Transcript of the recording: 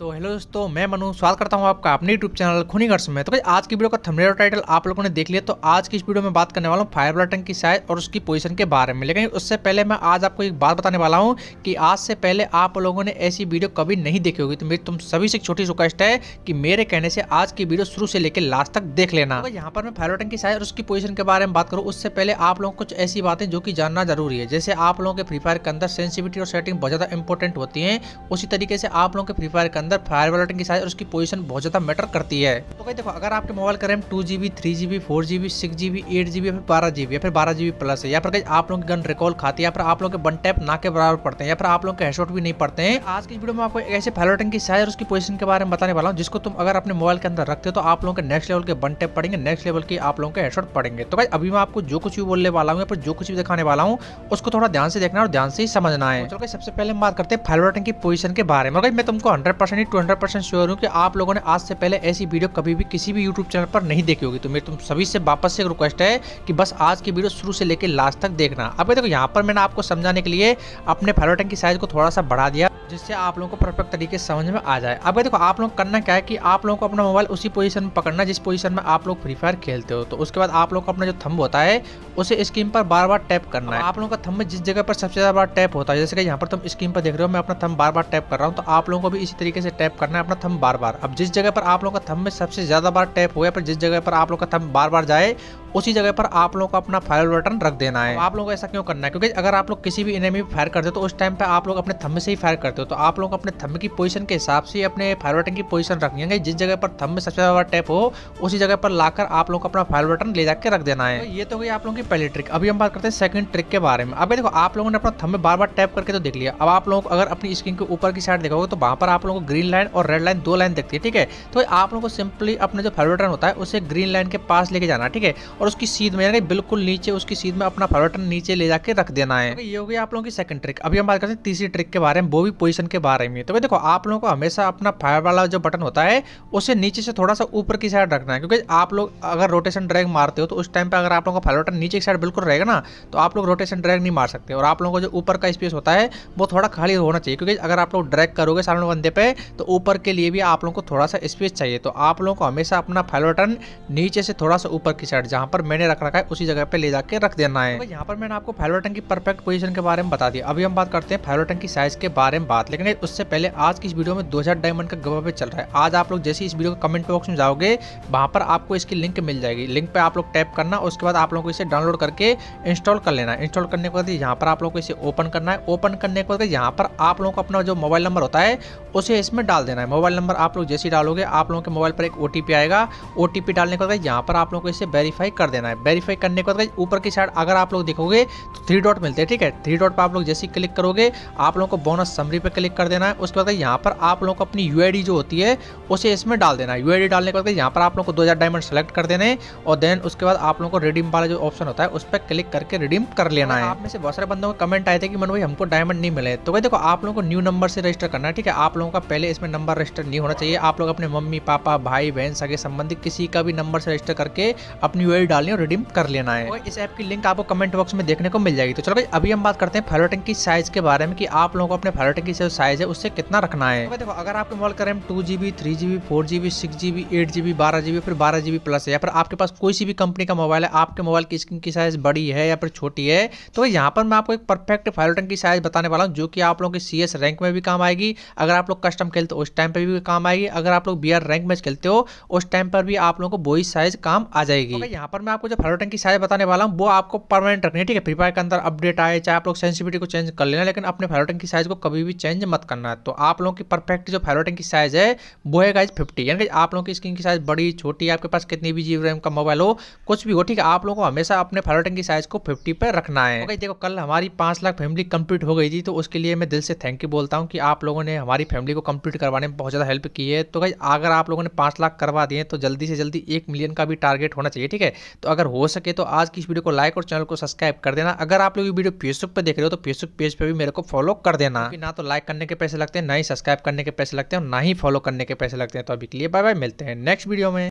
तो हेलो दोस्तों मैं मनु स्वागत करता हूं आपका अपने यूट्यूब चैनल खूनी में तो भाई आज की वीडियो का थंबनेल टाइटल आप लोगों ने देख लिया तो आज की इस वीडियो में बात करने वाला हूं फायर ब्लाटन की साइज और उसकी पोजीशन के बारे में लेकिन उससे पहले मैं आज आपको एक बात बताने वाला हूँ कि आज से पहले आप लोगों ने ऐसी वीडियो कभी नहीं देखी होगी तो मेरी तुम सभी से छोटी रिक्वेस्ट है कि मेरे कहने से आज की वीडियो शुरू से लेकर लास्ट तक देख लेना तो यहाँ पर मैं फायर ब्लाटन की साइज और उसकी पोजिशन के बारे में बात करूँ उससे पहले आप लोगों कुछ ऐसी बातें जो कि जानना जरूरी है जैसे आप लोगों के फ्री फायर के अंदर सेंसिविटी और सेटिंग बहुत ज़्यादा इंपॉर्टेंट होती है उसी तरीके से आप लोगों के फ्री फायर के अंदर अंदर फायर बटन की साइज और उसकी पोजीशन बहुत ज़्यादा मैटर करती है तो कहीं देखो अगर आपके मोबाइल का RAM two G B three G B four G B six G B eight G B बारह जी बी या फिर बारह जी बी प्लस है या फिर कहीं आप लोग गन रिकॉल खाती है या फिर आप लोग के वन टैप ना के बराबर पड़ते हैं या फिर आप लोग के हेडशॉट भी नहीं पड़ते हैं आज की वीडियो में आपको ऐसे फायर बटन की साइज और उसकी पोजीशन के बारे में बताने वाला हूँ जिसको तुम अगर अपने मोबाइल के अंदर रखते हो तो आप लोगों के नेक्स्ट लेवल के बन टैप पड़ेंगे नेक्स्ट लेवल के आप लोगों के हेडशॉट पड़ेंगे तो भाई अभी मैं आपको जो कुछ भी बोलने वाला हूँ या फिर जो कुछ भी दिखाने वाला हूँ उसको थोड़ा ध्यान से देखना और ध्यान से ही समझना है तो सबसे पहले हम बात करते हैं फायर बटन की पोजीशन के बारे में मैं तुमको हंड्रेड यानी टू हंड्रेड परसेंट श्योर हूँ कि आप लोगों ने आज से पहले ऐसी वीडियो कभी भी किसी भी यूट्यूब चैनल पर नहीं देखी होगी तो मेरे तुम सभी से वापस से रिक्वेस्ट है कि बस आज की वीडियो शुरू से लेकर लास्ट तक देखना अब देखो यहाँ पर मैंने आपको समझाने के लिए अपने फैलोटैंक की साइज को थोड़ा सा बढ़ा दिया जिससे आप लोगों को परफेक्ट तरीके से समझ में आ जाए अब देखो आप लोग करना क्या है कि आप लोगों को अपना मोबाइल उसी पोजीशन में पकड़ना जिस पोजीशन में आप लोग फ्री फायर खेलते हो तो उसके बाद आप लोग को अपना जो थंब होता है उसे स्क्रीन पर बार बार टैप करना है आप लोगों का थंब जिस जगह पर सबसे ज़्यादा बार टैप होता है जैसे कि यहाँ पर तुम स्क्रीन पर देख रहे हो मैं अपना थम बार बार टैप कर रहा हूँ तो आप लोगों को भी इसी तरीके से टैप करना है अपना थम बार बार अब जिस जगह पर आप लोगों का थम में सबसे ज़्यादा बार टैप हो या फिर जिस जगह पर आप लोग का थम बार बार जाए उसी जगह पर आप लोगों को अपना फायर बटन रख देना है तो आप लोगों को ऐसा क्यों करना है क्योंकि अगर आप लोग किसी भी इनमी फायर करते हो तो उस टाइम पे आप लोग अपने थम्ब से ही फायर करते हो तो आप लोग अपने थम्ब की पोजीशन के हिसाब से अपने फायर बटन की पोजीशन रखेंगे जिस जगह पर में सबसे ज्यादा टैप हो उसी जगह पर लाकर आप लोग अपना फायर बटन ले जाकर रख देना है तो ये तो हुई आप लोगों की पहली ट्रिक अभी हम बात करते हैं सेकंड ट्रिक के बारे में अभी देखो आप लोगों ने अपना थम्मे बार बार टैप करके तो देख लिया अब आप लोग अगर अपनी स्क्रीन के ऊपर की साइड देखोगे तो वहां पर आप लोगों को ग्रीन लाइन और रेड लाइन दो लाइन देखती है ठीक है तो आप लोगों को सिंपली अपने जो फायर बटन होता है उसे ग्रीन लाइन के पास लेके जाना ठीक है और उसकी सीध में यानी बिल्कुल नीचे उसकी सीध में अपना पावर बटन नीचे ले जाके रख देना है ये हो गया आप लोगों की सेकंड ट्रिक अभी हम बात करते हैं तीसरी ट्रिक के बारे में वो भी पोजिशन के बारे में तो भाई देखो आप लोगों को हमेशा अपना फायर वाला जो बटन होता है उसे नीचे से थोड़ा सा ऊपर की साइड रखना है क्योंकि आप लोग अगर रोटेशन ड्रैग मारते हो तो उस टाइम पर अगर आप लोगों का फायर बटन नीचे की साइड बिल्कुल रहेगा ना तो आप लोग रोटेशन ड्रैग नहीं मार सकते और आप लोगों को जो ऊपर का स्पेस होता है वो थोड़ा खाली होना चाहिए क्योंकि अगर आप लोग ड्रैग करोगे सामने बंदे पे तो ऊपर के लिए भी आप लोगों को थोड़ा सा स्पेस चाहिए तो आप लोगों को हमेशा अपना फायर बटन नीचे से थोड़ा सा ऊपर की साइड जहाँ जहाँ पर मैंने रख रखा है उसी जगह पे ले जाके रख देना है तो यहाँ पर मैंने आपको फाइलर टंकी परफेक्ट पोजीशन के बारे में बता दिया अभी हम बात करते हैं फाइलर टंकी साइज के बारे में बात लेकिन उससे पहले आज की इस वीडियो में दो डायमंड का गवा पे चल रहा है आज आप लोग जैसे इस वीडियो के कमेंट बॉक्स में जाओगे वहाँ पर आपको इसकी लिंक मिल जाएगी लिंक पर आप लोग टैप करना उसके बाद आप लोग को इसे डाउनलोड करके इंस्टॉल कर लेना इंस्टॉल करने के बाद यहाँ पर आप लोग को इसे ओपन करना है ओपन करने के बाद यहाँ पर आप लोगों को अपना जो मोबाइल नंबर होता है उसे इसमें डाल देना है मोबाइल नंबर आप लोग जैसे डालोगे आप लोगों के मोबाइल पर एक ओटीपी आएगा ओटीपी डालने के बाद यहाँ पर आप लोगों को इसे वेरीफाई कर देना है वेरीफाई करने के बाद ऊपर की साइड अगर आप लोग देखोगे तो थ्री डॉट मिलते हैं ठीक है थ्री डॉट पर आप लोग जैसे ही क्लिक करोगे आप लोगों को बोनस समरी पे क्लिक कर देना है उसके बाद यहाँ पर आप लोगों को अपनी यू जो होती है उसे इसमें डाल देना है यू डालने के बाद यहाँ पर आप लोग को दो डायमंड सेलेक्ट कर देने और देन उसके बाद आप लोगों को रिडीम वाला जो ऑप्शन होता है उस पर क्लिक करके रिडीम कर लेना है आप में से बहुत सारे बंदों को कमेंट आए थे कि मन भाई हमको डायमंड नहीं मिले तो भाई देखो आप लोगों को न्यू नंबर से रजिस्टर करना है ठीक है आप लोगों का पहले इसमें नंबर रजिस्टर नहीं होना चाहिए आप लोग अपने मम्मी पापा भाई बहन सगे संबंधित किसी का भी नंबर से रजिस्टर करके अपनी यू डालनी और रिडीम कर लेना है इस ऐप की लिंक आपको कमेंट बॉक्स में देखने को मिल जाएगी तो चलो भाई अभी हम बात करते हैं फायर टैंक की साइज के बारे में कि आप लोगों को अपने फायर टैंक की जो साइज है उससे कितना रखना है देखो अगर आपके मोबाइल का two GB three GB four GB six GB eight GB बारह जीबी फिर बारह जीबी प्लस है या फिर आपके पास कोई सी भी कंपनी का मोबाइल है आपके मोबाइल की स्क्रीन की साइज बड़ी है या फिर छोटी है तो यहाँ पर मैं आपको एक परफेक्ट फायर टैंक की साइज बताने वाला हूँ जो कि आप लोगों के सी रैंक में भी काम आएगी अगर आप लोग कस्टम खेलते हो उस टाइम पर भी काम आएगी अगर आप लोग बी रैंक में खेलते हो उस टाइम पर भी आप लोगों को बोई साइज काम आ जाएगी तो यहाँ पर पर मैं आपको जो फॉलो टैंक की साइज बताने वाला हूँ वो आपको परमानेंट रखनी है ठीक है फ्री फायर के अंदर अपडेट आए चाहे आप लोग सेंसिटिविटी को चेंज कर लेना लेकिन अपने फॉलो टैंक की साइज को कभी भी चेंज मत करना है तो आप लोगों की परफेक्ट जो फॉलो टैंक की साइज है वो है गाइज फिफ्टी यानी कि आप लोगों की स्क्रीन की साइज बड़ी छोटी आपके पास कितनी भी जी रैम का मोबाइल हो कुछ भी हो ठीक है आप लोगों को हमेशा अपने फॉलो टैंक की साइज को फिफ्टी पर रखना है देखो कल हमारी पांच लाख फैमिली कंप्लीट हो गई थी तो उसके लिए मैं दिल से थैंक यू बोलता हूँ कि आप लोगों ने हमारी फैमिली को कंप्लीट करवाने में बहुत ज़्यादा हेल्प की है तो गाइज अगर आप लोगों ने पांच लाख करवा दिए तो जल्दी से जल्दी एक मिलियन का भी टारगेट होना चाहिए ठीक है तो अगर हो सके तो आज की इस वीडियो को लाइक और चैनल को सब्सक्राइब कर देना अगर आप लोग ये वीडियो फेसबुक पर देख रहे हो तो फेसबुक पेज पर भी मेरे को फॉलो कर देना तो ना तो लाइक करने के पैसे लगते हैं ना ही सब्सक्राइब करने के पैसे लगते हैं और ना ही फॉलो करने के पैसे लगते हैं तो अभी के लिए बाय बाय मिलते हैं नेक्स्ट वीडियो में